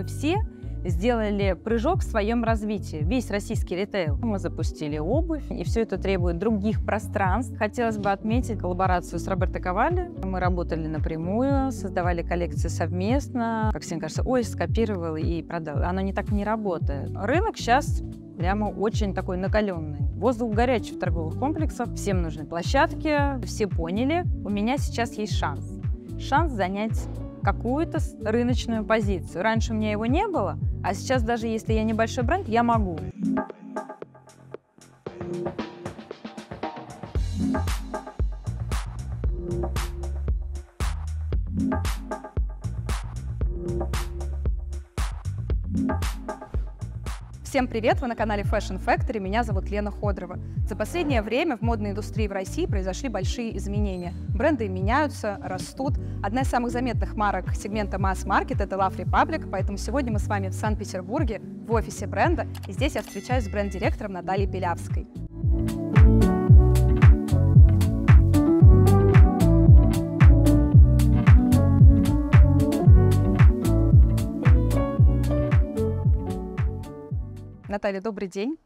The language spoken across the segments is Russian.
мы все сделали прыжок в своем развитии. Весь российский ритейл. Мы запустили обувь, и все это требует других пространств. Хотелось бы отметить коллаборацию с Роберто Ковали. Мы работали напрямую, создавали коллекции совместно. Как всем кажется, ой, скопировал и продал. Оно не так не работает. Рынок сейчас прямо очень такой накаленный. Воздух горячий в торговых комплексах, всем нужны площадки, все поняли, у меня сейчас есть шанс. Шанс занять какую-то рыночную позицию. Раньше у меня его не было, а сейчас даже если я небольшой бренд, я могу. Thank you. Всем привет! Вы на канале Fashion Factory, меня зовут Лена Ходорова. За последнее время в модной индустрии в России произошли большие изменения. Бренды меняются, растут. Одна из самых заметных марок сегмента масс-маркет – это Love Republic, поэтому сегодня мы с вами в Санкт-Петербурге, в офисе бренда, и здесь я встречаюсь с бренд-директором Натальей Пелявской. Наталья, добрый день.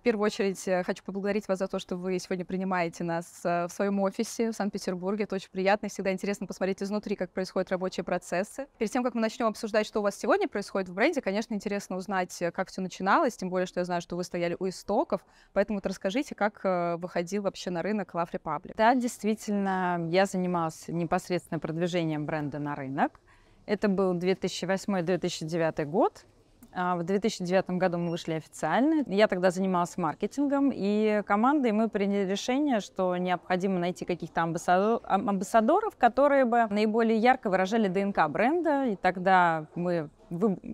В первую очередь э, хочу поблагодарить вас за то, что вы сегодня принимаете нас э, в своем офисе в Санкт-Петербурге. Это очень приятно всегда интересно посмотреть изнутри, как происходят рабочие процессы. Перед тем, как мы начнем обсуждать, что у вас сегодня происходит в бренде, конечно, интересно узнать, э, как все начиналось, тем более, что я знаю, что вы стояли у истоков. Поэтому вот расскажите, как выходил вообще на рынок Love Republic. Да, действительно, я занималась непосредственно продвижением бренда на рынок. Это был 2008-2009 год. А, в 2009 году мы вышли официально. Я тогда занималась маркетингом и командой. Мы приняли решение, что необходимо найти каких-то амбассадоров, которые бы наиболее ярко выражали ДНК бренда. И тогда мы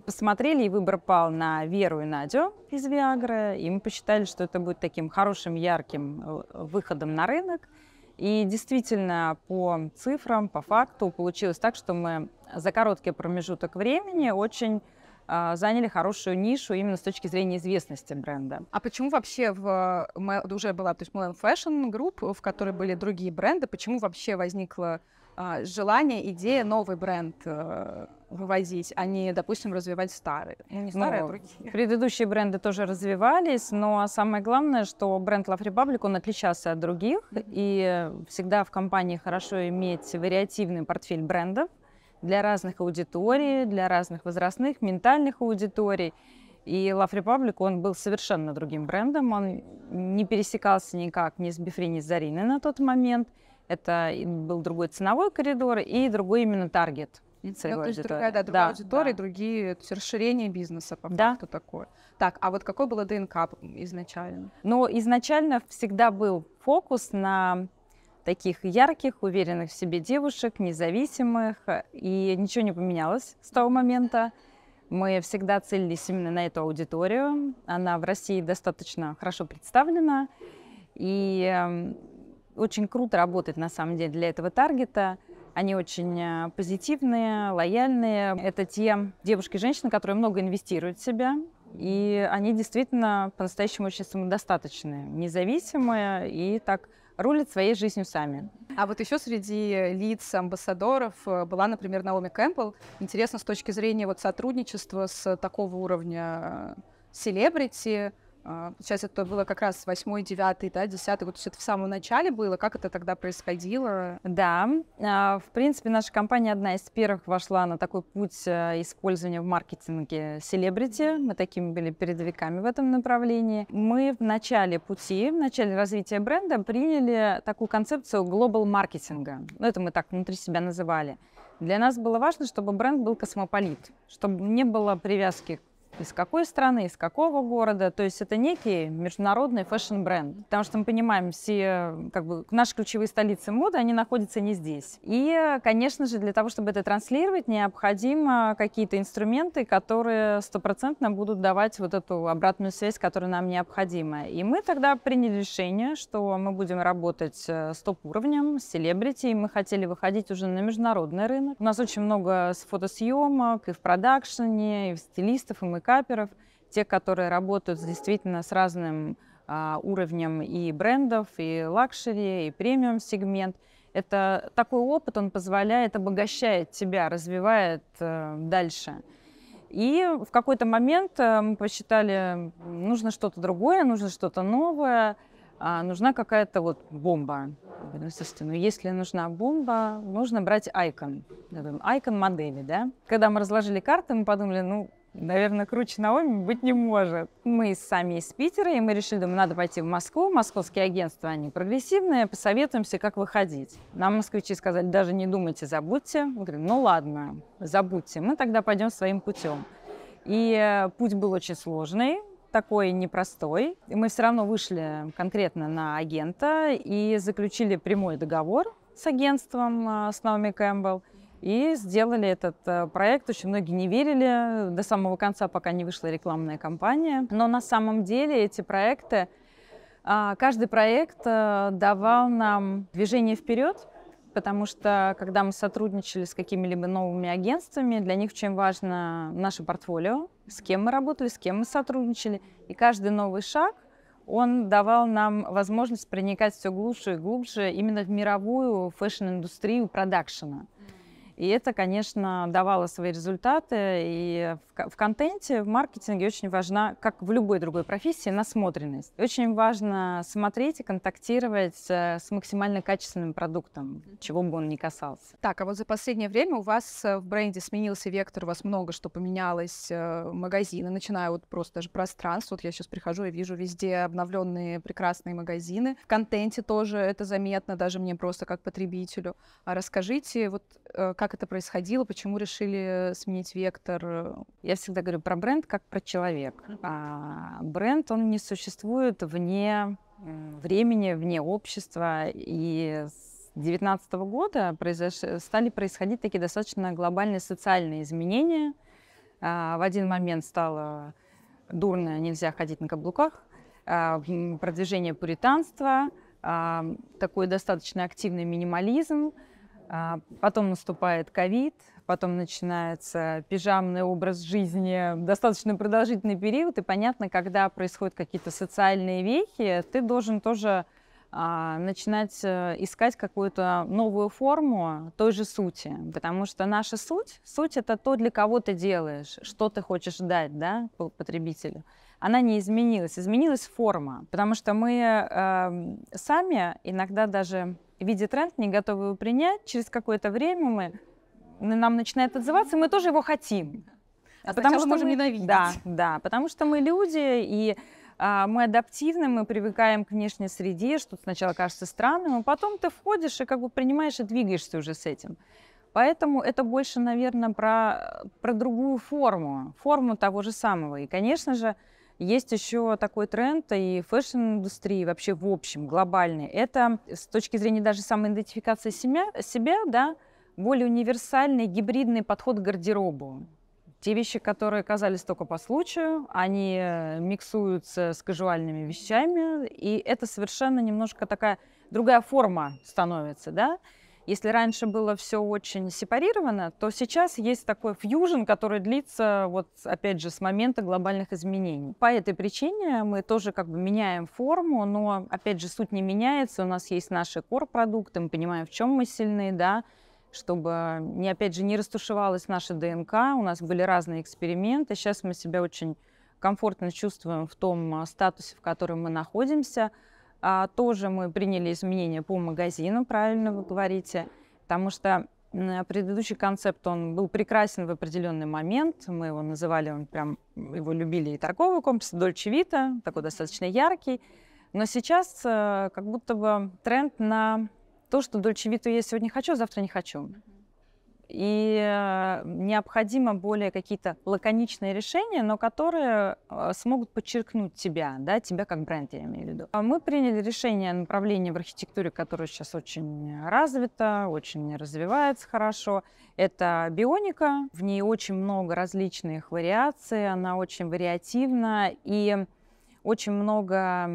посмотрели, и выбор пал на Веру и Надю из Виагры. И мы посчитали, что это будет таким хорошим, ярким э, выходом на рынок. И действительно, по цифрам, по факту получилось так, что мы за короткий промежуток времени очень а, заняли хорошую нишу именно с точки зрения известности бренда. А почему вообще в э, уже была, то есть Milan Fashion Group, в которой были другие бренды, почему вообще возникло а, желание, идея новый бренд э, вывозить, а не, допустим, развивать старые. Ну, не старые, ну, а другие. Предыдущие бренды тоже развивались, но самое главное, что бренд Love Republic, он отличался от других, mm-hmm. и всегда в компании хорошо иметь вариативный портфель брендов, для разных аудиторий, для разных возрастных, ментальных аудиторий. И Love Republic, он был совершенно другим брендом, он не пересекался никак ни с Бифри, ни с Зариной на тот момент. Это был другой ценовой коридор и другой именно таргет. И цель ну, то есть другая, да, другая аудитория, другие, это расширение бизнеса по да. факту такое. Так, а вот какой была ДНК изначально? Ну, изначально всегда был фокус на таких ярких, уверенных в себе девушек, независимых. И ничего не поменялось с того момента. Мы всегда целились именно на эту аудиторию. Она в России достаточно хорошо представлена. И эм, очень круто работать на самом деле, для этого таргета. Они очень э, позитивные, лояльные. Это те девушки и женщины, которые много инвестируют в себя. И они действительно по-настоящему очень самодостаточные, независимые и так рулят своей жизнью сами. А вот еще среди лиц амбассадоров э, была, например, Наоми Кэмпбелл. Интересно с точки зрения вот сотрудничества с такого уровня э, селебрити, Сейчас а, это было как раз 8, 9, да, 10, вот все это в самом начале было. Как это тогда происходило? Да, а, в принципе, наша компания одна из первых вошла на такой путь э, использования в маркетинге селебрити. Мы такими были передовиками в этом направлении. Мы в начале пути, в начале развития бренда приняли такую концепцию глобал маркетинга. Ну, это мы так внутри себя называли. Для нас было важно, чтобы бренд был космополит, чтобы не было привязки из какой страны, из какого города. То есть это некий международный фэшн-бренд. Потому что мы понимаем, все как бы, наши ключевые столицы моды, они находятся не здесь. И, конечно же, для того, чтобы это транслировать, необходимы какие-то инструменты, которые стопроцентно будут давать вот эту обратную связь, которая нам необходима. И мы тогда приняли решение, что мы будем работать э, с топ-уровнем, с селебрити, и мы хотели выходить уже на международный рынок. У нас очень много фотосъемок и в продакшене, и в стилистов, и мы стартаперов, те, которые работают действительно с разным а, уровнем и брендов, и лакшери, и премиум сегмент. Это такой опыт, он позволяет, обогащает тебя, развивает э, дальше. И в какой-то момент э, мы посчитали, нужно что-то другое, нужно что-то новое, а, нужна какая-то вот бомба. ну если нужна бомба, нужно брать Icon. Icon модели, да? Когда мы разложили карты, мы подумали, ну Наверное, круче Наоми быть не может. Мы сами из Питера, и мы решили, думаю, надо пойти в Москву. Московские агентства, они прогрессивные, посоветуемся, как выходить. Нам москвичи сказали, даже не думайте, забудьте. Мы говорим, ну ладно, забудьте, мы тогда пойдем своим путем. И э, путь был очень сложный, такой непростой. И мы все равно вышли конкретно на агента и заключили прямой договор с агентством, э, с Наоми Кэмпбелл. И сделали этот э, проект. Очень многие не верили э, до самого конца, пока не вышла рекламная кампания. Но на самом деле эти проекты, а, каждый проект э, давал нам движение вперед, потому что когда мы сотрудничали с какими-либо новыми агентствами, для них очень важно наше портфолио, с кем мы работали, с кем мы сотрудничали. И каждый новый шаг, он давал нам возможность проникать все глубже и глубже именно в мировую фэшн-индустрию продакшена. И это, конечно, давало свои результаты. И в, в контенте, в маркетинге очень важна, как в любой другой профессии, насмотренность. Очень важно смотреть и контактировать э, с максимально качественным продуктом, чего бы он ни касался. Так, а вот за последнее время у вас э, в бренде сменился вектор, у вас много что поменялось, э, магазины, начиная вот просто даже пространство. Вот я сейчас прихожу и вижу везде обновленные прекрасные магазины. В контенте тоже это заметно, даже мне просто как потребителю. А расскажите, вот как как это происходило, почему решили сменить вектор. Я всегда говорю про бренд как про человек. А бренд, он не существует вне времени, вне общества. И с 2019 года произош... стали происходить такие достаточно глобальные социальные изменения. А, в один момент стало дурно, нельзя ходить на каблуках, а, продвижение пуританства, а, такой достаточно активный минимализм – а, потом наступает ковид, потом начинается пижамный образ жизни, достаточно продолжительный период, и понятно, когда происходят какие-то социальные вехи, ты должен тоже а, начинать э, искать какую-то новую форму той же сути, потому что наша суть, суть это то, для кого ты делаешь, что ты хочешь дать, да, потребителю она не изменилась. Изменилась форма, потому что мы э, сами иногда даже, виде тренд, не готовы его принять. Через какое-то время мы, нам начинает отзываться, и мы тоже его хотим. А потому что можем мы, ненавидеть. Да, да, потому что мы люди, и а, мы адаптивны, мы привыкаем к внешней среде, что сначала кажется странным, а потом ты входишь и как бы принимаешь и двигаешься уже с этим. Поэтому это больше, наверное, про, про другую форму, форму того же самого. И, конечно же, есть еще такой тренд и фэшн-индустрии вообще в общем, глобальный. Это с точки зрения даже самоидентификации себя, себя да, более универсальный гибридный подход к гардеробу. Те вещи, которые казались только по случаю, они э, миксуются с кажуальными вещами, и это совершенно немножко такая другая форма становится, да. Если раньше было все очень сепарировано, то сейчас есть такой фьюжн, который длится, вот опять же, с момента глобальных изменений. По этой причине мы тоже как бы меняем форму, но опять же суть не меняется. У нас есть наши core-продукты, мы понимаем, в чем мы сильны, да, чтобы, не, опять же, не растушевалась наша ДНК. У нас были разные эксперименты. Сейчас мы себя очень комфортно чувствуем в том а, статусе, в котором мы находимся – а, тоже мы приняли изменения по магазину, правильно вы говорите, потому что предыдущий концепт, он был прекрасен в определенный момент. Мы его называли, он прям, его любили и торговый комплекс, Дольче Вита, такой достаточно яркий. Но сейчас э, как будто бы тренд на то, что Дольче Виту я сегодня хочу, а завтра не хочу и э, необходимо более какие-то лаконичные решения, но которые э, смогут подчеркнуть тебя, да, тебя как бренд, я имею в виду. А мы приняли решение направления в архитектуре, которое сейчас очень развито, очень развивается хорошо. Это бионика, в ней очень много различных вариаций, она очень вариативна, и очень много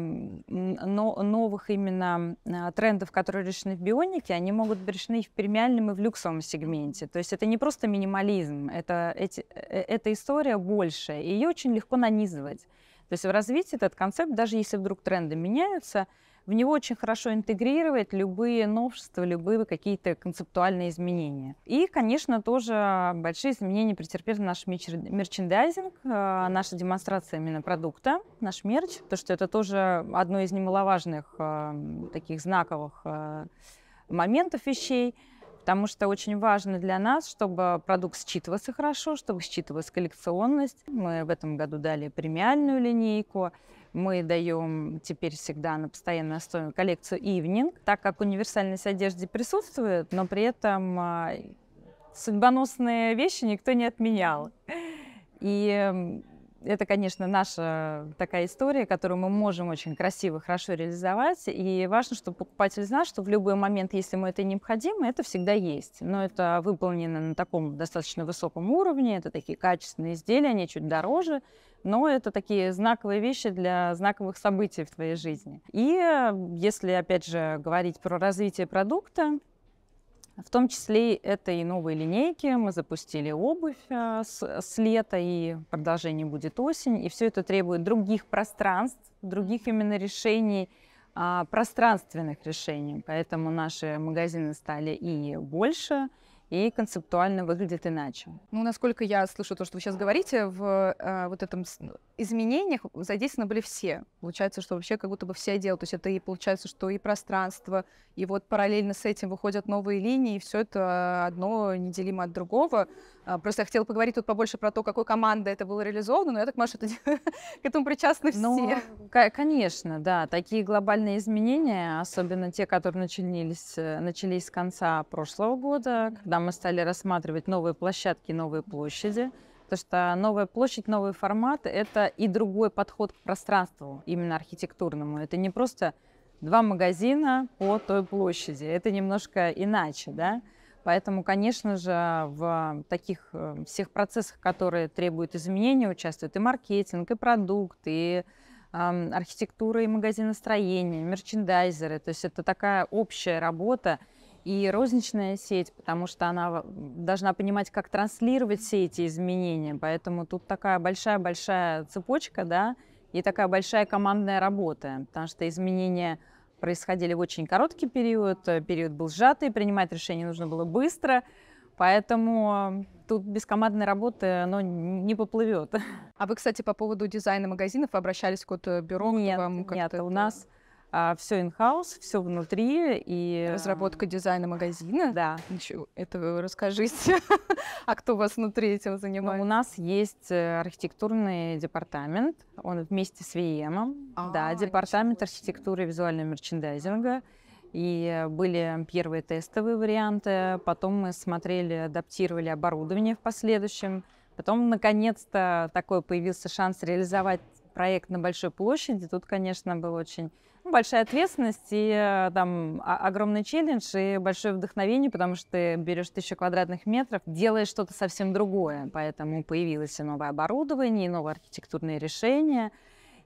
новых именно а, трендов, которые решены в бионике, они могут быть решены и в премиальном, и в люксовом сегменте. То есть это не просто минимализм, это, эти, э, эта история больше, и ее очень легко нанизывать. То есть в развитии этот концепт, даже если вдруг тренды меняются, в него очень хорошо интегрировать любые новшества, любые какие-то концептуальные изменения. И, конечно, тоже большие изменения претерпели наш мерчендайзинг, э, наша демонстрация именно продукта, наш мерч, то что это тоже одно из немаловажных э, таких знаковых э, моментов вещей потому что очень важно для нас, чтобы продукт считывался хорошо, чтобы считывалась коллекционность. Мы в этом году дали премиальную линейку, мы даем теперь всегда на постоянной основе коллекцию Evening, так как универсальность одежды присутствует, но при этом а, судьбоносные вещи никто не отменял. И это, конечно, наша такая история, которую мы можем очень красиво, хорошо реализовать. И важно, чтобы покупатель знал, что в любой момент, если ему это необходимо, это всегда есть. Но это выполнено на таком достаточно высоком уровне. Это такие качественные изделия, они чуть дороже. Но это такие знаковые вещи для знаковых событий в твоей жизни. И э, если, опять же, говорить про развитие продукта, в том числе это и новые линейки. Мы запустили обувь а, с, с лета, и продолжение будет осень. И все это требует других пространств, других именно решений, а, пространственных решений. Поэтому наши магазины стали и больше, и концептуально выглядит иначе. Ну, насколько я слышу то, что вы сейчас говорите, в э, вот этом ну, изменениях задействованы были все. Получается, что вообще как будто бы все делают. То есть это и получается, что и пространство, и вот параллельно с этим выходят новые линии, и все это одно неделимо от другого. А, просто я хотела поговорить тут побольше про то, какой командой это было реализовано, но я так понимаю, что к этому причастны все. Ну, конечно, да. Такие глобальные изменения, особенно те, которые начались, э, начались с конца прошлого года, когда мы стали рассматривать новые площадки, новые площади. Потому что новая площадь, новый формат — это и другой подход к пространству, именно архитектурному. Это не просто два магазина по той площади. Это немножко иначе, да? Поэтому, конечно же, в таких э, всех процессах, которые требуют изменения, участвуют и маркетинг, и продукт, и э, архитектура, и магазиностроение, и мерчендайзеры. То есть это такая общая работа, и розничная сеть, потому что она должна понимать, как транслировать все эти изменения. Поэтому тут такая большая-большая цепочка, да, и такая большая командная работа, потому что изменения происходили в очень короткий период, э, период был сжатый, принимать решения нужно было быстро, поэтому э, тут без командной работы оно не поплывет. А вы, кстати, по поводу дизайна магазинов обращались к какому-то э, бюро? Нет, нет, у нас а, все in-house, все внутри. И... Разработка эм, дизайна магазина? Да. Ничего, это расскажите. а кто у вас внутри этим ну, занимается? Ну, у нас есть э, архитектурный департамент, он вместе с VM. А, да, департамент архитектуры и визуального мерчендайзинга. И были первые тестовые варианты, потом мы смотрели, адаптировали оборудование в последующем. Потом, наконец-то, такой появился шанс реализовать проект на большой площади. Тут, конечно, был очень большая ответственность и э, там огромный челлендж и большое вдохновение, потому что ты берешь тысячу квадратных метров, делаешь что-то совсем другое, поэтому появилось и новое оборудование, и новые архитектурные решения.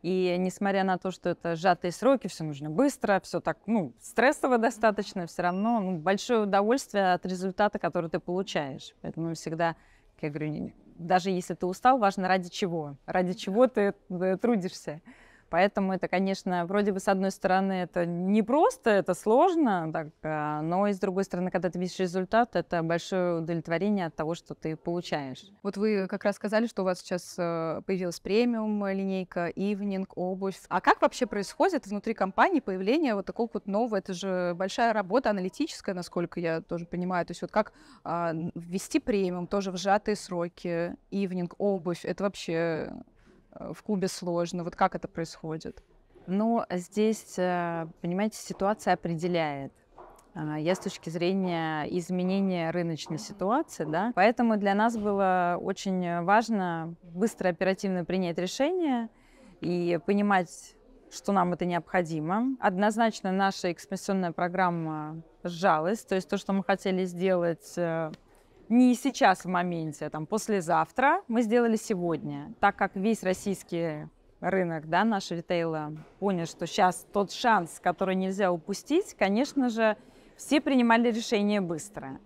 И несмотря на то, что это сжатые сроки, все нужно быстро, все так, ну, стрессово достаточно, все равно ну, большое удовольствие от результата, который ты получаешь. Поэтому всегда, как я говорю, даже если ты устал, важно ради чего, ради чего ты э, трудишься. Поэтому это, конечно, вроде бы с одной стороны это не просто, это сложно, так, а, но и с другой стороны, когда ты видишь результат, это большое удовлетворение от того, что ты получаешь. Вот вы как раз сказали, что у вас сейчас э, появилась премиум линейка, ивнинг, обувь. А как вообще происходит внутри компании появление вот такого вот нового? Это же большая работа аналитическая, насколько я тоже понимаю. То есть вот как а, ввести премиум тоже в сжатые сроки, ивнинг, обувь, это вообще Э, в клубе сложно? Вот как это происходит? Ну, здесь, э, понимаете, ситуация определяет. Э, я с точки зрения изменения рыночной ситуации, да. Поэтому для нас было очень важно быстро, оперативно принять решение и понимать, что нам это необходимо. Однозначно наша экспансионная программа сжалась, то есть то, что мы хотели сделать не сейчас в моменте, а там послезавтра, мы сделали сегодня. Так как весь российский рынок, да, наш ритейла понял, что сейчас тот шанс, который нельзя упустить, конечно же, все принимали решение быстро.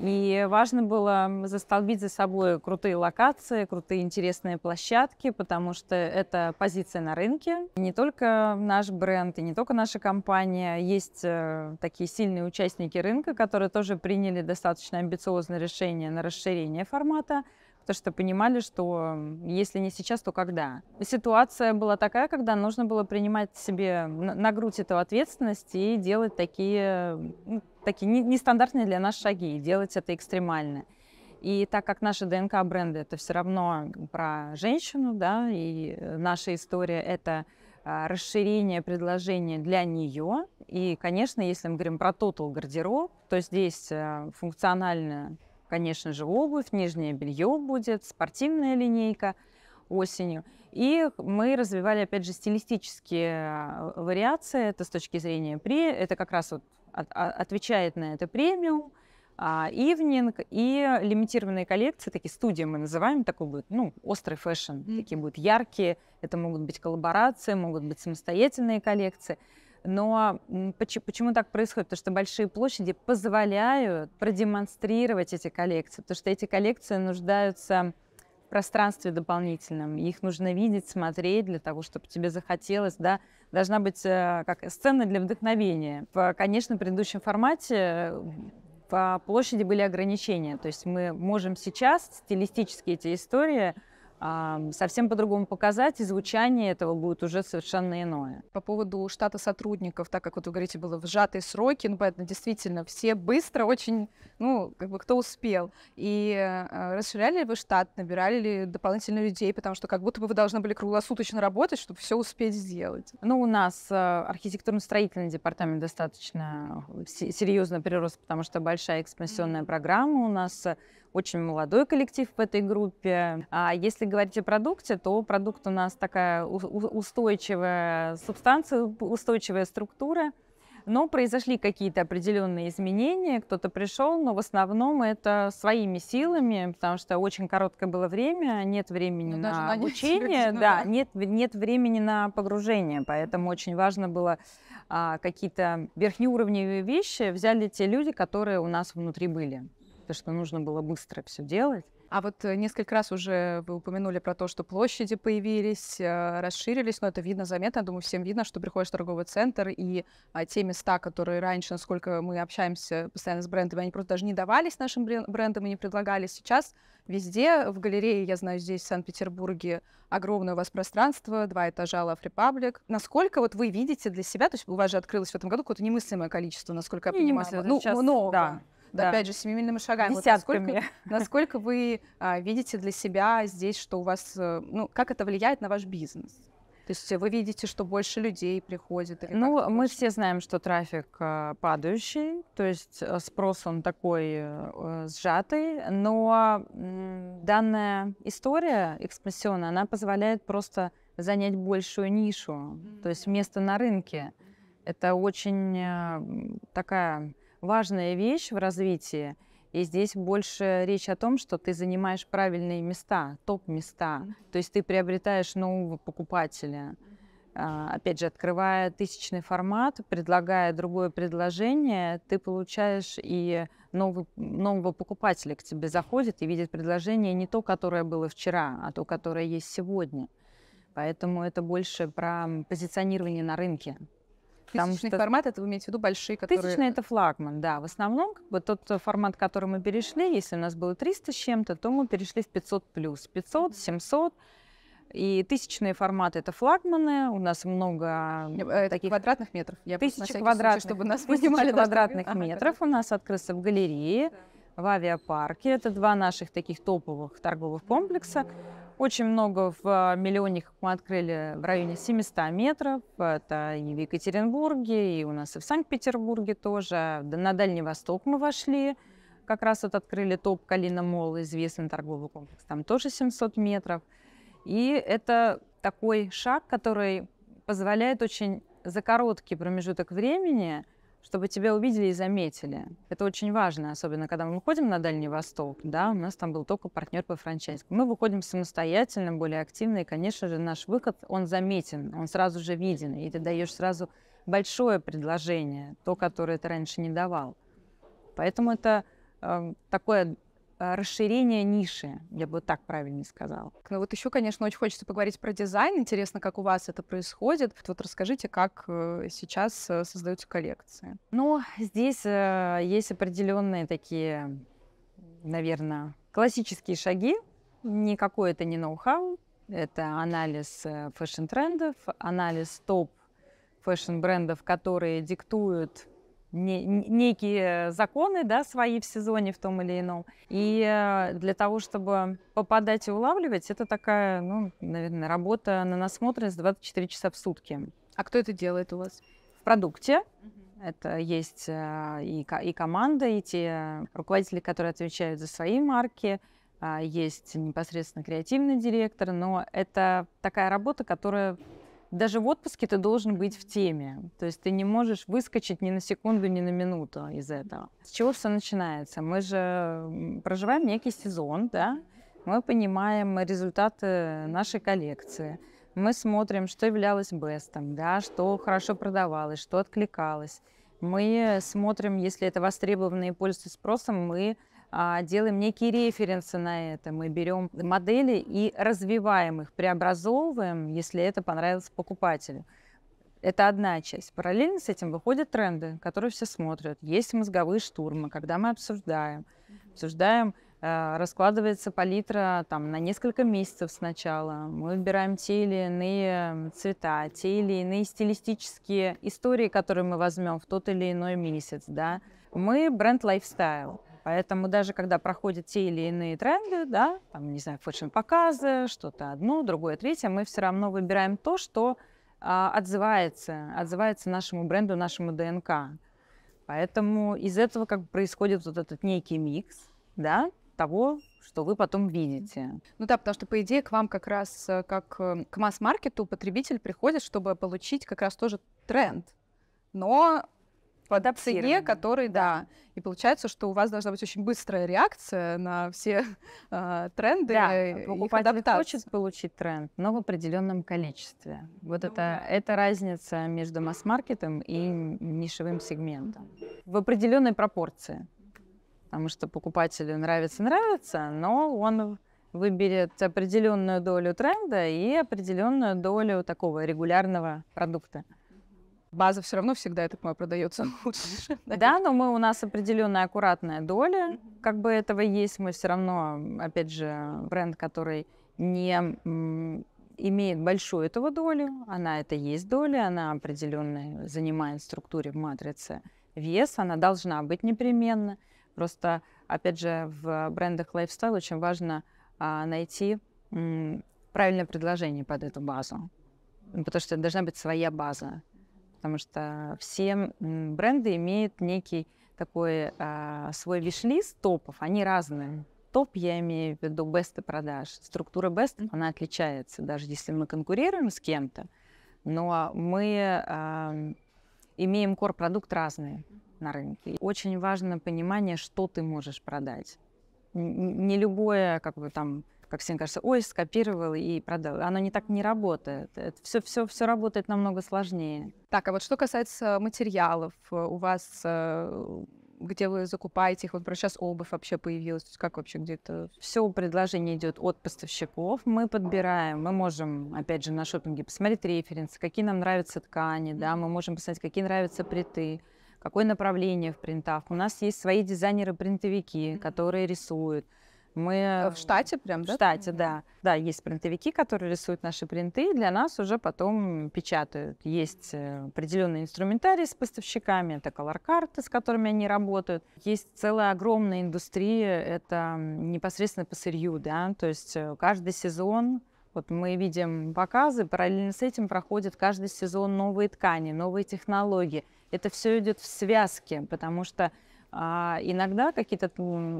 И важно было застолбить за собой крутые локации, крутые интересные площадки, потому что это позиция на рынке. И не только наш бренд и не только наша компания. Есть э, такие сильные участники рынка, которые тоже приняли достаточно амбициозное решение на расширение формата потому что понимали, что если не сейчас, то когда. Ситуация была такая, когда нужно было принимать себе на грудь эту ответственность и делать такие такие нестандартные для нас шаги и делать это экстремально. И так как наши ДНК-бренды это все равно про женщину, да, и наша история это а, расширение предложения для нее. И, конечно, если мы говорим про тотал гардероб, то здесь а, функционально, конечно же, обувь, нижнее белье будет, спортивная линейка осенью. И мы развивали, опять же, стилистические а, вариации. Это с точки зрения при. Это как раз вот а, отвечает на это премиум, ивнинг а, и лимитированные коллекции, такие студии мы называем, такой будет, ну, острый фэшн, mm. такие будут яркие, это могут быть коллаборации, могут быть самостоятельные коллекции. Но почему, почему так происходит? Потому что большие площади позволяют продемонстрировать эти коллекции, потому что эти коллекции нуждаются пространстве дополнительном. Их нужно видеть, смотреть для того, чтобы тебе захотелось, да. Должна быть э, как сцена для вдохновения. В, конечно, предыдущем формате по площади были ограничения. То есть мы можем сейчас стилистически эти истории совсем по-другому показать, и звучание этого будет уже совершенно иное. По поводу штата сотрудников, так как вот вы говорите, было в сжатые сроки, ну, поэтому действительно все быстро очень, ну, как бы кто успел. И э, расширяли ли вы штат, набирали ли дополнительно людей, потому что как будто бы вы должны были круглосуточно работать, чтобы все успеть сделать. Ну, у нас э, архитектурно-строительный департамент достаточно э, серьезно прирост, потому что большая экспансионная программа у нас э, очень молодой коллектив в этой группе. А если говорить о продукте, то продукт у нас такая устойчивая субстанция, устойчивая структура. Но произошли какие-то определенные изменения, кто-то пришел, но в основном это своими силами, потому что очень короткое было время, нет времени ну, на обучение, да, да. Нет, нет времени на погружение, поэтому очень важно было а, какие-то верхнеуровневые вещи взяли те люди, которые у нас внутри были потому что нужно было быстро все делать. А вот э, несколько раз уже вы упомянули про то, что площади появились, э, расширились, но это видно заметно. Я думаю, всем видно, что приходишь в торговый центр, и а, те места, которые раньше, насколько мы общаемся постоянно с брендами, они просто даже не давались нашим брендам и не предлагали. Сейчас везде, в галерее, я знаю, здесь в Санкт-Петербурге огромное у вас пространство, два этажа Love Republic. Насколько вот вы видите для себя, то есть у вас же открылось в этом году какое-то немыслимое количество, насколько я понимаю. ну, сейчас, много. Да да. опять же, семимильными шагами. Вот насколько, насколько вы а, видите для себя здесь, что у вас, э, ну, как это влияет на ваш бизнес? То есть вы видите, что больше людей приходит? ну, мы больше? все знаем, что трафик а, падающий, то есть э, спрос он такой э, сжатый, но данная история экспрессионная, она позволяет просто занять большую нишу, то есть место на рынке. Это очень такая важная вещь в развитии. И здесь больше речь о том, что ты занимаешь правильные места, топ-места. То есть ты приобретаешь нового покупателя. А, опять же, открывая тысячный формат, предлагая другое предложение, ты получаешь и новый, нового покупателя к тебе заходит и видит предложение не то, которое было вчера, а то, которое есть сегодня. Поэтому это больше про позиционирование на рынке. Потому Тысячный что... формат, это вы имеете в виду большие, которые... Тысячный — это флагман, да. В основном как бы, тот э, формат, который мы перешли, если у нас было 300 с чем-то, то мы перешли в 500+. плюс, 500, 700. И тысячные форматы это флагманы, у нас много э, это таких квадратных метров. Я тысячи квадратных, случай, чтобы нас понимали, квадратных ага, метров у нас открылся в галерее, да. в авиапарке. Это два наших таких топовых торговых комплекса. Очень много в э, миллионниках мы открыли в районе 700 метров. Это и в Екатеринбурге, и у нас и в Санкт-Петербурге тоже. А на Дальний Восток мы вошли. Как раз вот открыли топ Калина Молл, известный торговый комплекс. Там тоже 700 метров. И это такой шаг, который позволяет очень за короткий промежуток времени – чтобы тебя увидели и заметили. Это очень важно, особенно когда мы выходим на Дальний Восток, да, у нас там был только партнер по франчайзингу. Мы выходим самостоятельно, более активно, и, конечно же, наш выход, он заметен, он сразу же виден, и ты даешь сразу большое предложение, то, которое ты раньше не давал. Поэтому это э, такое а, расширение ниши, я бы так правильно сказала. Ну вот еще, конечно, очень хочется поговорить про дизайн. Интересно, как у вас это происходит. Вот расскажите, как э, сейчас э, создаются коллекции. Ну, здесь э, есть определенные такие, наверное, классические шаги. Никакое это не ноу-хау. Это анализ фэшн-трендов, анализ топ фэшн-брендов, которые диктуют некие законы да, свои в сезоне в том или ином. И э, для того, чтобы попадать и улавливать, это такая, ну, наверное, работа на насмотренность 24 часа в сутки. А кто это делает у вас? В продукте. Это есть э, и, и команда, и те руководители, которые отвечают за свои марки, а, есть непосредственно креативный директор, но это такая работа, которая даже в отпуске ты должен быть в теме. То есть ты не можешь выскочить ни на секунду, ни на минуту из этого. С чего все начинается? Мы же проживаем некий сезон, да? Мы понимаем результаты нашей коллекции. Мы смотрим, что являлось бестом, да, что хорошо продавалось, что откликалось. Мы смотрим, если это востребованные пользы спросом, мы а, делаем некие референсы на это. Мы берем модели и развиваем их, преобразовываем, если это понравилось покупателю. Это одна часть. Параллельно с этим выходят тренды, которые все смотрят. Есть мозговые штурмы, когда мы обсуждаем. Обсуждаем, а, раскладывается палитра там, на несколько месяцев сначала. Мы выбираем те или иные цвета, те или иные стилистические истории, которые мы возьмем в тот или иной месяц. Да? Мы бренд лайфстайл. Поэтому даже когда проходят те или иные тренды, да, там, не знаю, фэшн-показы, что-то одно, другое, третье, мы все равно выбираем то, что а, отзывается, отзывается нашему бренду, нашему ДНК. Поэтому из этого как бы происходит вот этот некий микс, да, того, что вы потом видите. Ну да, потому что, по идее, к вам как раз, э, как э, к масс-маркету, потребитель приходит, чтобы получить как раз тоже тренд. Но по цене, который, да. И получается, что у вас должна быть очень быстрая реакция на все э, тренды. Да, покупатель хочет получить тренд, но в определенном количестве. Вот ну, это, да. это разница между масс-маркетом и нишевым сегментом. В определенной пропорции. Потому что покупателю нравится-нравится, но он выберет определенную долю тренда и определенную долю такого регулярного продукта база все равно всегда, я так понимаю, продается лучше. Да, но мы у нас определенная аккуратная доля, как бы этого есть. Мы все равно, опять же, бренд, который не имеет большую этого долю, она это есть доля, она определенная занимает в структуре матрицы вес, она должна быть непременно. Просто, опять же, в брендах лайфстайл очень важно а, найти м, правильное предложение под эту базу, потому что должна быть своя база потому что все бренды имеют некий такой а, свой виш-лист топов, они разные. Топ, я имею в виду бесты продаж. Структура бестов, она отличается, даже если мы конкурируем с кем-то, но мы имеем кор-продукт разные на рынке. Очень важно понимание, что ты можешь продать. Не любое, как бы там, как всем кажется, ой, скопировал и продал. Оно не так не работает. Это все, все, все работает намного сложнее. Так, а вот что касается материалов, э, у вас э, где вы закупаете их? Вот сейчас обувь вообще появилась. Как вообще где-то? Все предложение идет от поставщиков. Мы подбираем, мы можем, опять же, на шопинге посмотреть референсы, какие нам нравятся ткани, да, мы можем посмотреть, какие нравятся приты, какое направление в принтах. У нас есть свои дизайнеры-принтовики, которые рисуют. Мы... Э, в штате прям, да? В штате, да. Да, есть принтовики, которые рисуют наши принты, и для нас уже потом печатают. Есть э, определенный инструментарий с поставщиками, это колор-карты, с которыми они работают. Есть целая огромная индустрия, это непосредственно по сырью, да, то есть э, каждый сезон вот мы видим показы, параллельно с этим проходит каждый сезон новые ткани, новые технологии. Это все идет в связке, потому что а иногда какие-то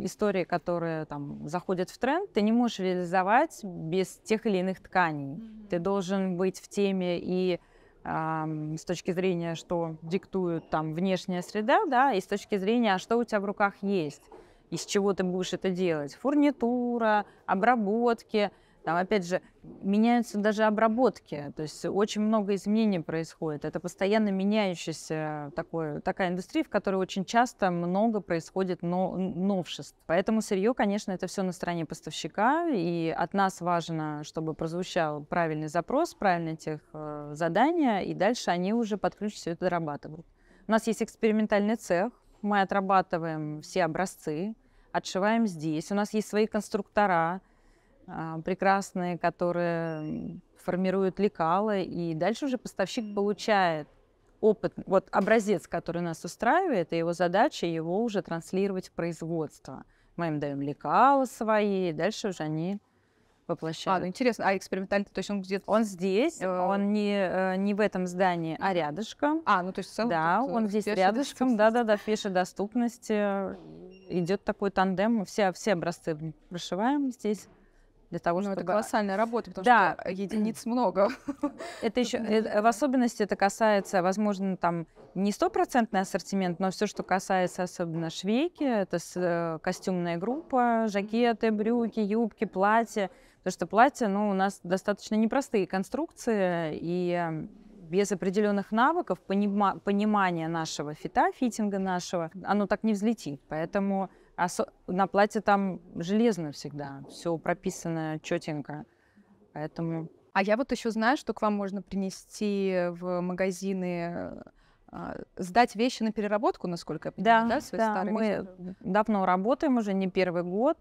истории, которые там заходят в тренд, ты не можешь реализовать без тех или иных тканей. Mm-hmm. Ты должен быть в теме и э, с точки зрения, что диктует там внешняя среда, да, и с точки зрения, а что у тебя в руках есть, из чего ты будешь это делать. Фурнитура, обработки. Там, опять же, меняются даже обработки, то есть очень много изменений происходит. Это постоянно меняющаяся такой, такая индустрия, в которой очень часто много происходит но, новшеств. Поэтому сырье, конечно, это все на стороне поставщика, и от нас важно, чтобы прозвучал правильный запрос, правильное тех э, задания, и дальше они уже под ключ все это дорабатывают. У нас есть экспериментальный цех, мы отрабатываем все образцы, отшиваем здесь. У нас есть свои конструктора, а, прекрасные, которые формируют лекалы, и дальше уже поставщик получает опыт, вот образец, который нас устраивает, и его задача его уже транслировать в производство. Мы им даем лекалы свои, и дальше уже они воплощают. Ладно, интересно. А экспериментальный, то есть он где-то? Он здесь, он не, э, не в этом здании, а рядышком. А, ну то есть в целом Да, э, он здесь рядышком, да-да-да, в пешей доступности. Идет такой тандем, все, все образцы прошиваем здесь для того, ну, чтобы... это колоссальная работа, потому да. что единиц много. Это еще, э, в особенности это касается, возможно, там не стопроцентный ассортимент, но все, что касается особенно швейки, это с, э, костюмная группа, жакеты, брюки, юбки, платья. Потому что платья, ну, у нас достаточно непростые конструкции, и э, без определенных навыков, понима- понимания нашего фита, фитинга нашего, оно так не взлетит. Поэтому а на платье там железно всегда, все прописано четенько, поэтому... А я вот еще знаю, что к вам можно принести в магазины а, сдать вещи на переработку, насколько я понимаю, да, да, свои да, старые мы вещи? давно работаем уже не первый год.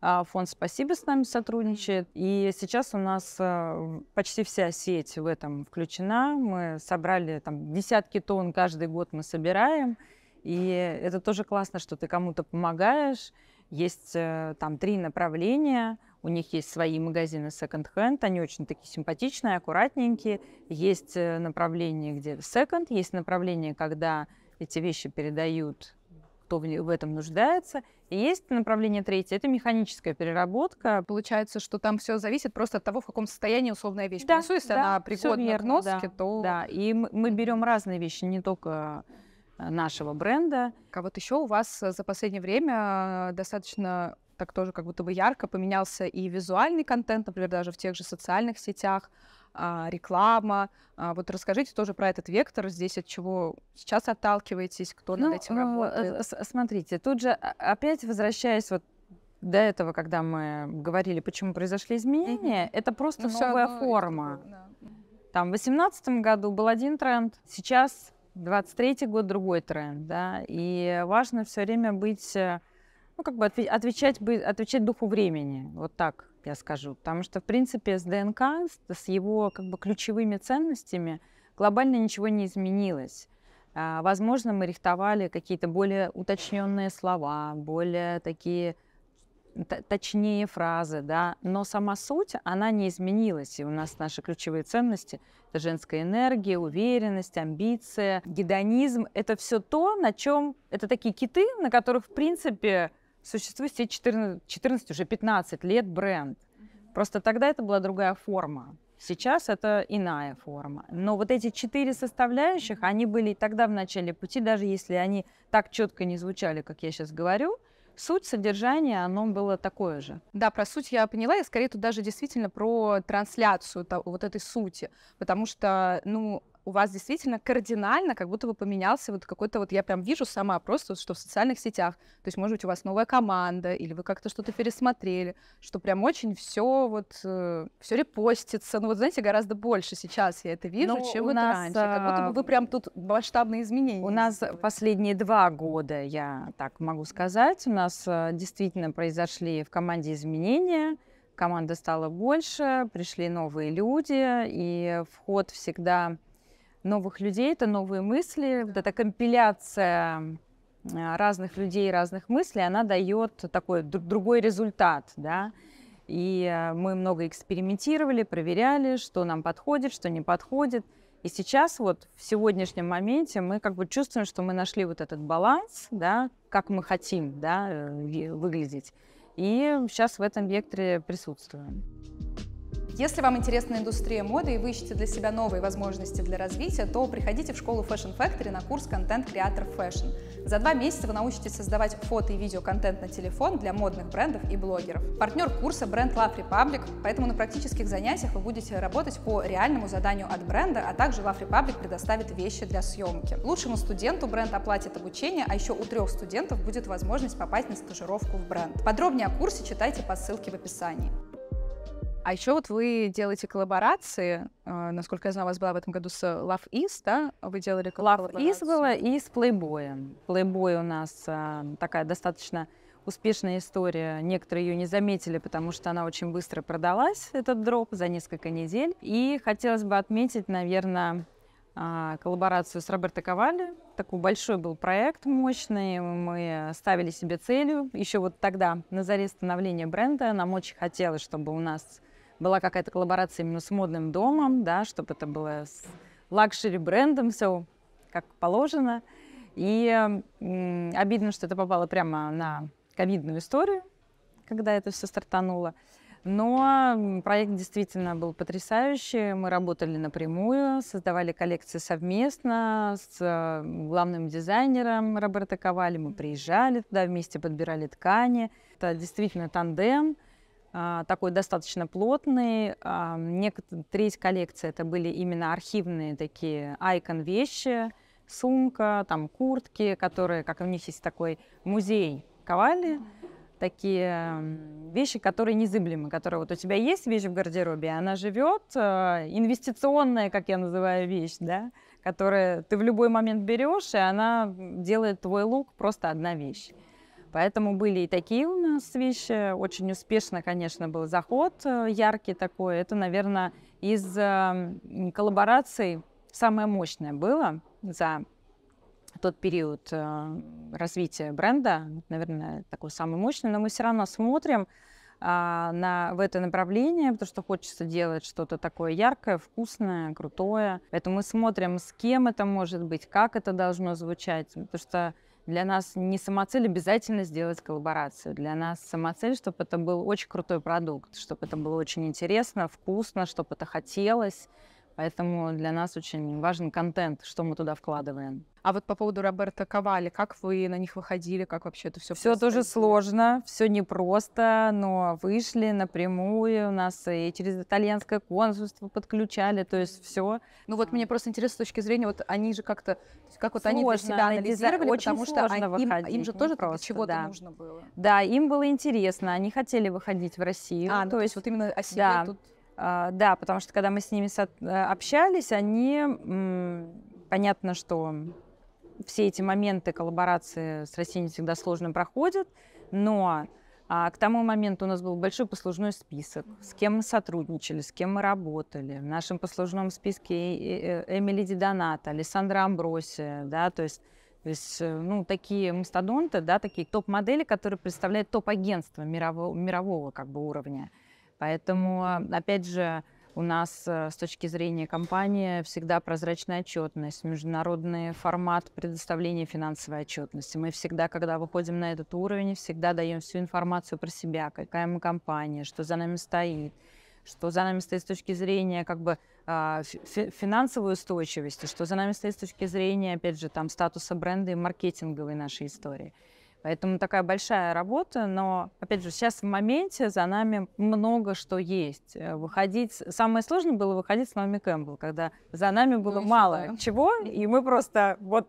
А, фонд «Спасибо» с нами сотрудничает. И сейчас у нас а, почти вся сеть в этом включена. Мы собрали там десятки тонн каждый год мы собираем. И это тоже классно, что ты кому-то помогаешь. Есть э, там три направления. У них есть свои магазины секонд hand они очень такие симпатичные, аккуратненькие. Есть э, направление, где секонд, есть направление, когда эти вещи передают, кто в этом нуждается. И есть направление третье, это механическая переработка. Получается, что там все зависит просто от того, в каком состоянии условная вещь. Да, Принесу, если да, она пригодна верно, к носке, да, то... Да, и мы, мы берем разные вещи, не только Э, нашего бренда. А вот еще у вас э, за последнее время э, достаточно так тоже как будто бы ярко поменялся и визуальный контент, например, даже в тех же социальных сетях, а, реклама. А вот расскажите тоже про этот вектор здесь, от чего сейчас отталкиваетесь, кто ну, над этим работает. Смотрите, тут же опять возвращаясь вот до этого, когда мы говорили, почему произошли изменения, mm-hmm. это просто ну, новая форма. Да. Там в 2018 году был один тренд, сейчас 23 год другой тренд, да, и важно все время быть, э, ну, как бы отвечать, отвечать духу времени, вот так я скажу, потому что, в принципе, с ДНК, с его, как бы, ключевыми ценностями глобально ничего не изменилось. А, возможно, мы рихтовали какие-то более уточненные слова, более такие точнее фразы, да, но сама суть, она не изменилась. И у нас наши ключевые ценности – это женская энергия, уверенность, амбиция, гедонизм. Это все то, на чем… Это такие киты, на которых, в принципе, существует все 14, 14 уже 15 лет бренд. Просто тогда это была другая форма. Сейчас это иная форма. Но вот эти четыре составляющих, они были и тогда в начале пути, даже если они так четко не звучали, как я сейчас говорю – Суть, содержание, оно было такое же. Да, про суть я поняла, я скорее тут даже действительно про трансляцию вот этой сути, потому что, ну, у вас действительно кардинально как будто бы поменялся вот какой-то вот, я прям вижу сама просто, что в социальных сетях, то есть, может быть, у вас новая команда, или вы как-то что-то пересмотрели, что прям очень все вот, э, все репостится, ну вот, знаете, гораздо больше сейчас я это вижу, Но ну, чем вот нас, раньше, как будто а, бы вы прям тут масштабные изменения. У нас последние два года, я так могу сказать, у нас э, действительно произошли в команде изменения, команда стала больше, пришли новые люди, и вход всегда новых людей, это новые мысли. Вот эта компиляция э, разных людей, разных мыслей, она дает такой другой результат, да. И э, мы много экспериментировали, проверяли, что нам подходит, что не подходит. И сейчас вот в сегодняшнем моменте мы как бы чувствуем, что мы нашли вот этот баланс, да, как мы хотим, да, э, выглядеть. И сейчас в этом векторе присутствуем. Если вам интересна индустрия моды и вы ищете для себя новые возможности для развития, то приходите в школу Fashion Factory на курс Content Creator Fashion. За два месяца вы научитесь создавать фото и видео контент на телефон для модных брендов и блогеров. Партнер курса бренд Love Republic, поэтому на практических занятиях вы будете работать по реальному заданию от бренда, а также Love Republic предоставит вещи для съемки. Лучшему студенту бренд оплатит обучение, а еще у трех студентов будет возможность попасть на стажировку в бренд. Подробнее о курсе читайте по ссылке в описании. А еще вот вы делаете коллаборации, а, насколько я знаю, у вас была в этом году с Love Is, да? Вы делали коллаборацию. Love Is была и с Playboy. Playboy у нас а, такая достаточно успешная история. Некоторые ее не заметили, потому что она очень быстро продалась, этот дроп, за несколько недель. И хотелось бы отметить, наверное, а, коллаборацию с Роберто Ковали. Такой большой был проект, мощный. Мы ставили себе целью. Еще вот тогда, на заре становления бренда, нам очень хотелось, чтобы у нас была какая-то коллаборация именно с модным домом, да, чтобы это было с лакшери брендом, все как положено. И обидно, что это попало прямо на ковидную историю, когда это все стартануло. Но проект действительно был потрясающий. Мы работали напрямую, создавали коллекции совместно с э, главным дизайнером Роберто Ковали. Мы приезжали туда вместе, подбирали ткани. Это действительно тандем. А, такой достаточно плотный. А, некоторые Треть коллекции это были именно архивные такие айкон вещи, сумка, там куртки, которые, как у них есть такой музей Ковали, такие вещи, которые незыблемы, которые вот у тебя есть вещь в гардеробе, она живет, а, инвестиционная, как я называю вещь, да, которая ты в любой момент берешь, и она делает твой лук просто одна вещь. Поэтому были и такие у нас вещи. Очень успешно, конечно, был заход э, яркий такой. Это, наверное, из эм, коллабораций самое мощное было за тот период э, развития бренда, наверное, такой самый мощный, но мы все равно смотрим а, на, в это направление, потому что хочется делать что-то такое яркое, вкусное, крутое. Поэтому мы смотрим, с кем это может быть, как это должно звучать, потому что для нас не самоцель обязательно сделать коллаборацию. Для нас самоцель, чтобы это был очень крутой продукт, чтобы это было очень интересно, вкусно, чтобы это хотелось. Поэтому для нас очень важен контент, что мы туда вкладываем. А вот по поводу Роберта Ковали, как вы на них выходили, как вообще это все? Все тоже сложно, все непросто, но вышли напрямую, у нас и через итальянское консульство подключали, то есть все. Ну вот мне просто интересно с точки зрения, вот они же как-то, как вот сложно, они для себя анализировали, очень потому что а выходить, им, им же ну тоже просто, чего-то да. нужно было. Да, им было интересно, они хотели выходить в Россию. А, ну, то, то есть вот именно о себе да. тут а, да, потому что когда мы с ними э, общались, они, понятно, что все эти моменты коллаборации с Россией не всегда сложно проходят, но а, к тому моменту у нас был большой послужной список, с кем мы сотрудничали, с кем мы работали. В нашем послужном списке э, э, Эмили Дидоната, Александра Амбросия, да, то есть то есть, ну, такие мастодонты, да, такие топ-модели, которые представляют топ-агентство мирового, мирового как бы уровня. Поэтому, а, опять же, у нас э, с точки зрения компании всегда прозрачная отчетность, международный формат предоставления финансовой отчетности. Мы всегда, когда выходим на этот уровень, всегда даем всю информацию про себя, какая мы компания, что за нами стоит, что за нами стоит с точки зрения как бы а, финансовой устойчивости, что за нами стоит с точки зрения, опять же, там статуса бренда и маркетинговой нашей истории. Поэтому такая большая работа, но, опять же, сейчас в моменте за нами много что есть. Э, выходить... Самое сложное было выходить с мамой Кэмпбелл, когда за нами было ну, мало да. чего, и мы просто вот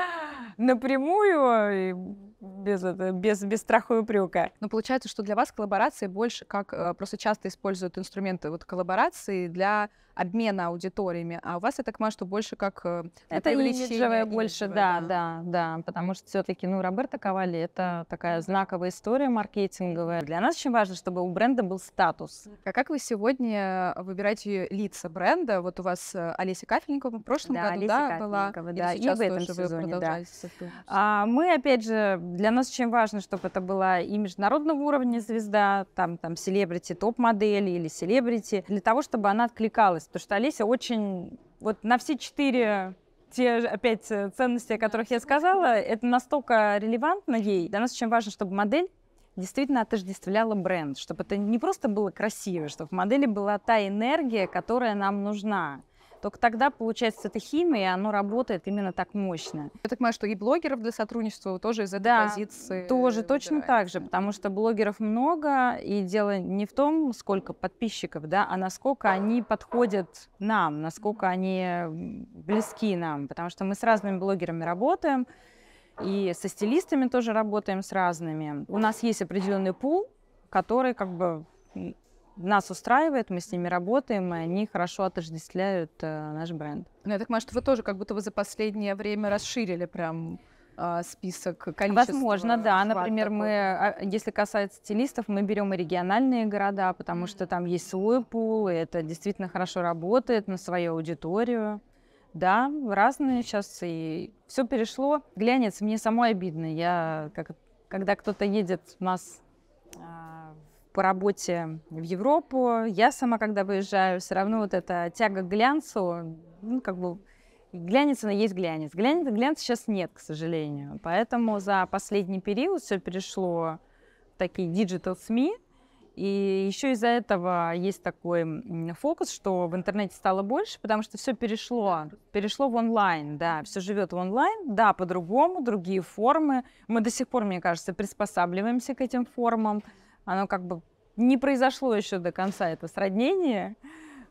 напрямую без, без, без страха и упрека. Но получается, что для вас коллаборации больше как э, просто часто используют инструменты вот коллаборации для обмена аудиториями, а у вас, я так понимаю, что больше как... Э, это имиджевая больше, да, да, да, да, потому что все-таки, ну, Роберто Ковали — это такая знаковая история маркетинговая. Для нас очень важно, чтобы у бренда был статус. А как вы сегодня выбираете лица бренда? Вот у вас э, Олеся Кафельникова в прошлом да, году, Олеся да, была? Да, и в этом сезоне, да. А, мы, опять же, для нас очень важно, чтобы это была и международного уровня звезда, там, там, селебрити, топ-модели или селебрити, для того, чтобы она откликалась. Потому что Олеся очень, вот на все четыре те, опять, э, ценности, о которых я сказала, это настолько релевантно ей. Для нас очень важно, чтобы модель действительно отождествляла бренд, чтобы это не просто было красиво, чтобы в модели была та энергия, которая нам нужна. Только тогда, получается, эта химия, и оно работает именно так мощно. Я так понимаю, что и блогеров для сотрудничества тоже из этой да, позиции тоже выбираете. точно так же, потому что блогеров много, и дело не в том, сколько подписчиков, да, а насколько они подходят нам, насколько они близки нам, потому что мы с разными блогерами работаем, и со стилистами тоже работаем с разными. У нас есть определенный пул, который как бы нас устраивает, мы с ними работаем, и они хорошо отождествляют э, наш бренд. Ну, я так понимаю, что вы тоже как будто вы за последнее время расширили прям а, список количества. Возможно, да. Например, такой. мы, а, если касается стилистов, мы берем и региональные города, потому что там есть свой пул, и это действительно хорошо работает на свою аудиторию. Да, разные сейчас, и все перешло. Глянец, мне самой обидно. Я, как, когда кто-то едет у нас э, по работе в Европу, я сама, когда выезжаю, все равно вот эта тяга к глянцу, ну, как бы глянец, она есть глянец. Глянец, глянца сейчас нет, к сожалению. Поэтому за последний период все перешло в такие диджитал СМИ, и еще из-за этого есть такой фокус, что в интернете стало больше, потому что все перешло, перешло в онлайн, да, все живет в онлайн, да, по-другому, другие формы. Мы до сих пор, мне кажется, приспосабливаемся к этим формам, оно как бы не произошло еще до конца это сроднение.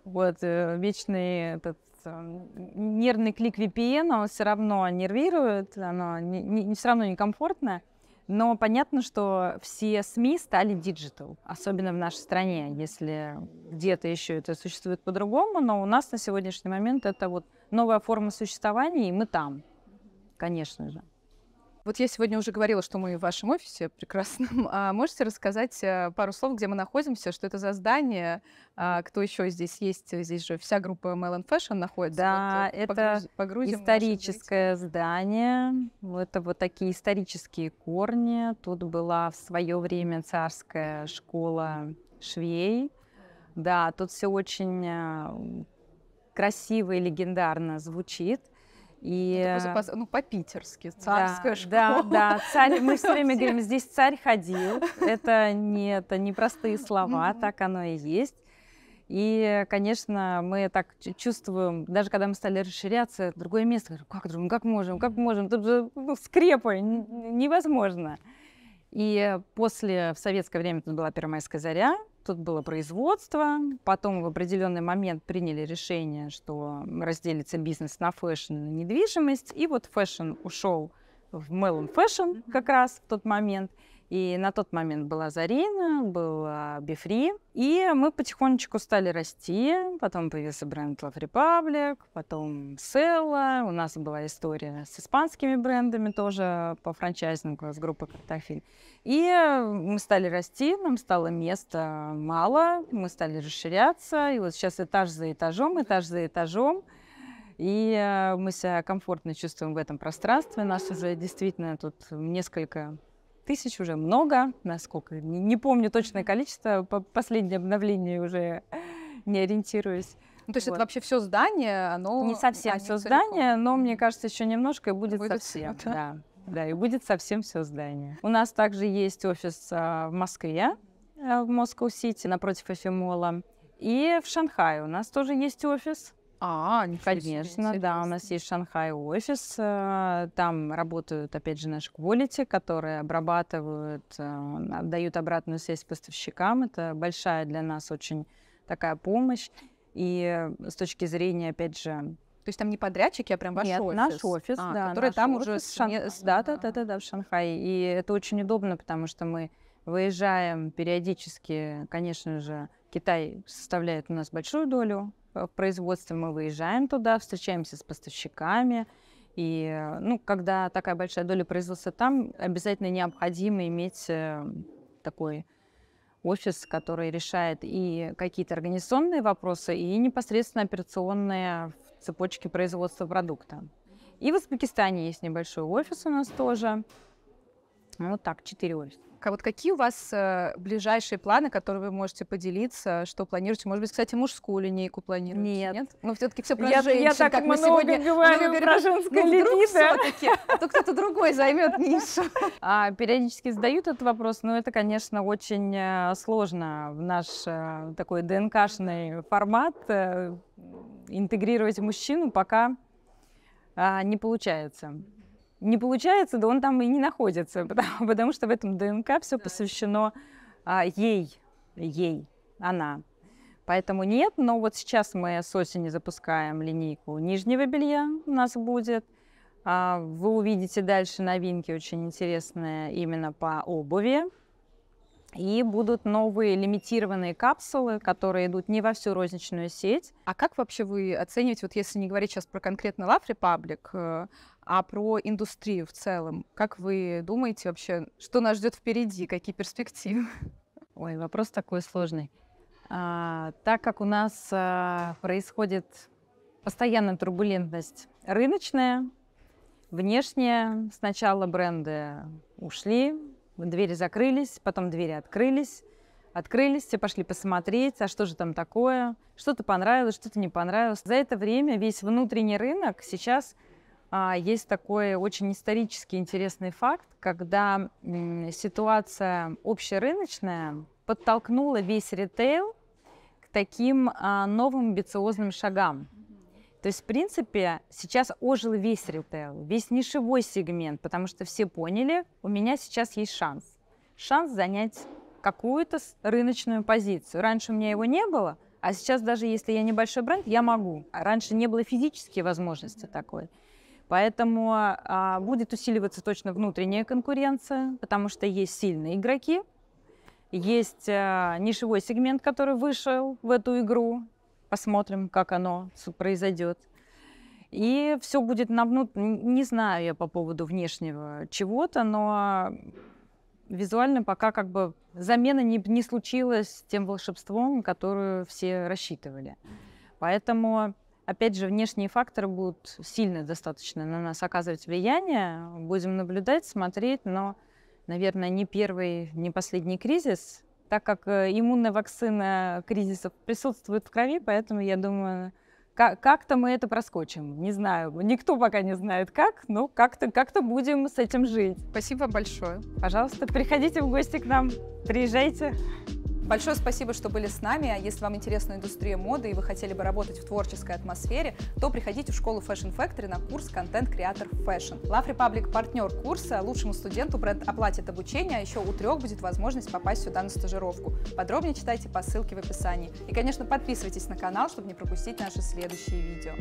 Вот, э, вечный этот э, нервный клик VPN, он все равно нервирует, оно не, не, все равно некомфортно. Но понятно, что все СМИ стали диджитал, особенно в нашей стране, если где-то еще это существует по-другому, но у нас на сегодняшний момент это вот новая форма существования, и мы там, конечно же. Вот я сегодня уже говорила, что мы в вашем офисе прекрасном. А можете рассказать э, пару слов, где мы находимся, что это за здание, а кто еще здесь есть? Здесь же вся группа Melon Fashion находится. Да, э, вот, это погрузим, историческое здание. Это вот такие исторические корни. Тут была в свое время царская школа швей. Да, тут все очень э, красиво и легендарно звучит. Ну, и... Ну, запас... ну по-питерски, царская да, школа. Да, да, царь, мы все время говорим, здесь царь ходил. Это не, это не простые слова, так оно и есть. И, конечно, мы так чувствуем, даже когда мы стали расширяться, другое место, говорю, как, ну, как можем, как можем, тут же ну, скрепы, невозможно. И после, в советское время тут была Первомайская заря, тут было производство, потом в определенный момент приняли решение, что разделится бизнес на фэшн и недвижимость, и вот фэшн ушел в Melon Fashion как раз в тот момент – и на тот момент была Зарина, была Бифри. И мы потихонечку стали расти. Потом появился бренд Love Republic, потом Sella. У нас была история с испанскими брендами тоже по франчайзингу с группы Картофель. И э, мы стали расти, нам стало места мало, мы стали расширяться. И вот сейчас этаж за этажом, этаж за этажом. И э, мы себя комфортно чувствуем в этом пространстве. Нас уже действительно тут несколько тысяч уже много, насколько, не, помню точное количество, по последнее обновление уже не ориентируюсь. Ну, то есть вот. это вообще все здание, оно... Не совсем а, все не здание, но мне кажется, еще немножко и будет, будет совсем. Да? да, да, и будет совсем все здание. У нас также есть офис а, в Москве, а, в Москва-Сити, напротив Эфимола. И в Шанхае у нас тоже есть офис. А, Конечно, да, у нас есть Шанхай офис, э, там работают, опять же, наши quality, которые обрабатывают, э, дают обратную связь поставщикам, это большая для нас очень такая помощь, и с точки зрения, опять же, то есть там не подрядчики, а прям ваш Нет, офис? наш офис, а, да, который наш там офис уже с, Шан... Да, да, да, да, да, в Шанхае. И это очень удобно, потому что мы выезжаем периодически, конечно же, Китай составляет у нас большую долю Э, в производстве мы выезжаем туда, встречаемся с поставщиками. И э, ну, когда такая большая доля производства там, обязательно необходимо иметь э, такой офис, который решает и какие-то организационные вопросы, и непосредственно операционные в цепочке производства продукта. И в Узбекистане есть небольшой офис у нас тоже. Вот так, четыре офиса. Вот какие у вас э, ближайшие планы, которые вы можете поделиться, что планируете? Может быть, кстати, мужскую линейку планируете? Нет. Нет? Мы ну, все-таки все про я, женщин. Я так как много мы сегодня говорим мы про женскую ну, линейку. все-таки, а то кто-то другой займет нишу. А, периодически задают этот вопрос, но это, конечно, очень э, сложно в наш э, такой ДНК-шный формат интегрировать мужчину, пока а, не получается не получается, да он там и не находится, потому, потому что в этом ДНК все посвящено а, ей, ей, она. Поэтому нет, но вот сейчас мы с осени запускаем линейку нижнего белья у нас будет. А, вы увидите дальше новинки очень интересные именно по обуви. И будут новые лимитированные капсулы, которые идут не во всю розничную сеть. А как вообще вы оцениваете, вот если не говорить сейчас про конкретно Love Republic, э, а про индустрию в целом, как вы думаете вообще, что нас ждет впереди, какие перспективы? Ой, вопрос такой сложный. А, так как у нас а, происходит постоянная турбулентность рыночная, внешняя, сначала бренды ушли, Двери закрылись, потом двери открылись, открылись, все пошли посмотреть, а что же там такое, что-то понравилось, что-то не понравилось. За это время весь внутренний рынок сейчас а, есть такой очень исторически интересный факт, когда м, ситуация общерыночная подтолкнула весь ритейл к таким а, новым амбициозным шагам. То есть, в принципе, сейчас ожил весь ритейл, весь нишевой сегмент, потому что все поняли, у меня сейчас есть шанс. Шанс занять какую-то рыночную позицию. Раньше у меня его не было, а сейчас даже если я небольшой бренд, я могу. А раньше не было физически возможности такой. Поэтому а, будет усиливаться точно внутренняя конкуренция, потому что есть сильные игроки, есть а, нишевой сегмент, который вышел в эту игру, посмотрим, как оно произойдет. И все будет на внут... Не знаю я по поводу внешнего чего-то, но визуально пока как бы замена не, не случилась тем волшебством, которое все рассчитывали. Поэтому, опять же, внешние факторы будут сильно достаточно на нас оказывать влияние. Будем наблюдать, смотреть, но, наверное, не первый, не последний кризис, так как э, иммунная вакцина кризисов присутствует в крови, поэтому я думаю, как-то мы это проскочим. Не знаю, никто пока не знает как, но как-то как будем с этим жить. Спасибо большое. Пожалуйста, приходите в гости к нам, приезжайте. Большое спасибо, что были с нами. А если вам интересна индустрия моды и вы хотели бы работать в творческой атмосфере, то приходите в школу Fashion Factory на курс Content Creator Fashion». Love Republic – партнер курса. Лучшему студенту бренд оплатит обучение, а еще у трех будет возможность попасть сюда на стажировку. Подробнее читайте по ссылке в описании. И, конечно, подписывайтесь на канал, чтобы не пропустить наши следующие видео.